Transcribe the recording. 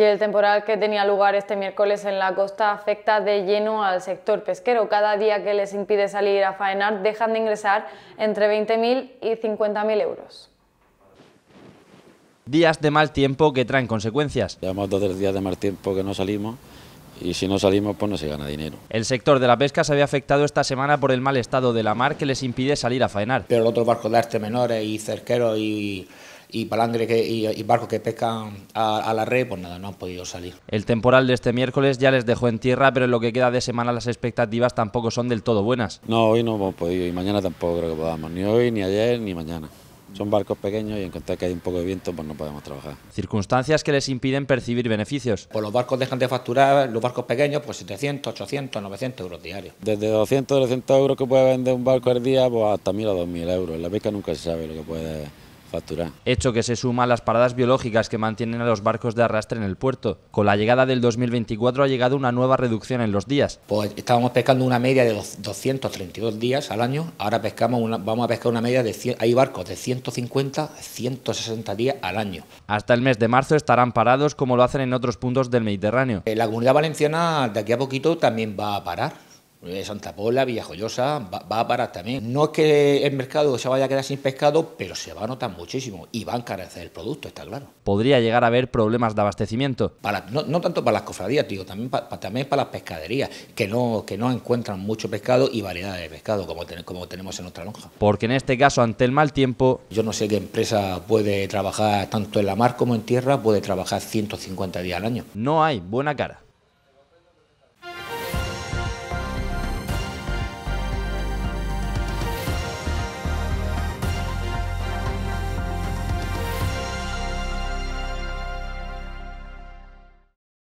y el temporal que tenía lugar este miércoles en la costa afecta de lleno al sector pesquero. Cada día que les impide salir a faenar dejan de ingresar entre 20.000 y 50.000 euros. Días de mal tiempo que traen consecuencias. Llevamos dos o tres días de mal tiempo que no salimos y si no salimos pues no se gana dinero. El sector de la pesca se había afectado esta semana por el mal estado de la mar que les impide salir a faenar. Pero el otro barco de arte menores y cerqueros y y palangres que, y, barcos que pescan a, la red, pues nada, no han podido salir. El temporal de este miércoles ya les dejó en tierra, pero en lo que queda de semana las expectativas tampoco son del todo buenas. No, hoy no hemos podido y mañana tampoco creo que podamos, ni hoy, ni ayer, ni mañana. Son barcos pequeños y en contar que hay un poco de viento pues no podemos trabajar. Circunstancias que les impiden percibir beneficios. Pues los barcos dejan de facturar, los barcos pequeños, pues 700, 800, 900 euros diarios. Desde 200, 300 euros que puede vender un barco al día pues hasta 1.000 o 2.000 euros. En la pesca nunca se sabe lo que puede Hecho que se suma a las paradas biológicas que mantienen a los barcos de arrastre en el puerto. Con la llegada del 2024 ha llegado una nueva reducción en los días. Pues estábamos pescando una media de 232 días al año, ahora pescamos vamos a pescar una media de 100, hay barcos de 150, 160 días al año. Hasta el mes de marzo estarán parados como lo hacen en otros puntos del Mediterráneo. Eh, la comunidad valenciana de aquí a poquito también va a parar Santa Pola, Villajoyosa, va, va, a parar también. No es que el mercado se vaya a quedar sin pescado, pero se va a notar muchísimo y va a encarecer el producto, está claro. Podría llegar a haber problemas de abastecimiento. no, tanto para las cofradías, tío, también para, también para las pescaderías, que no, que no encuentran mucho pescado y variedad de pescado como, como tenemos en nuestra lonja. Porque en este caso, ante el mal tiempo... Yo no sé qué empresa puede trabajar tanto en la mar como en tierra, puede trabajar 150 días al año. No hay buena cara.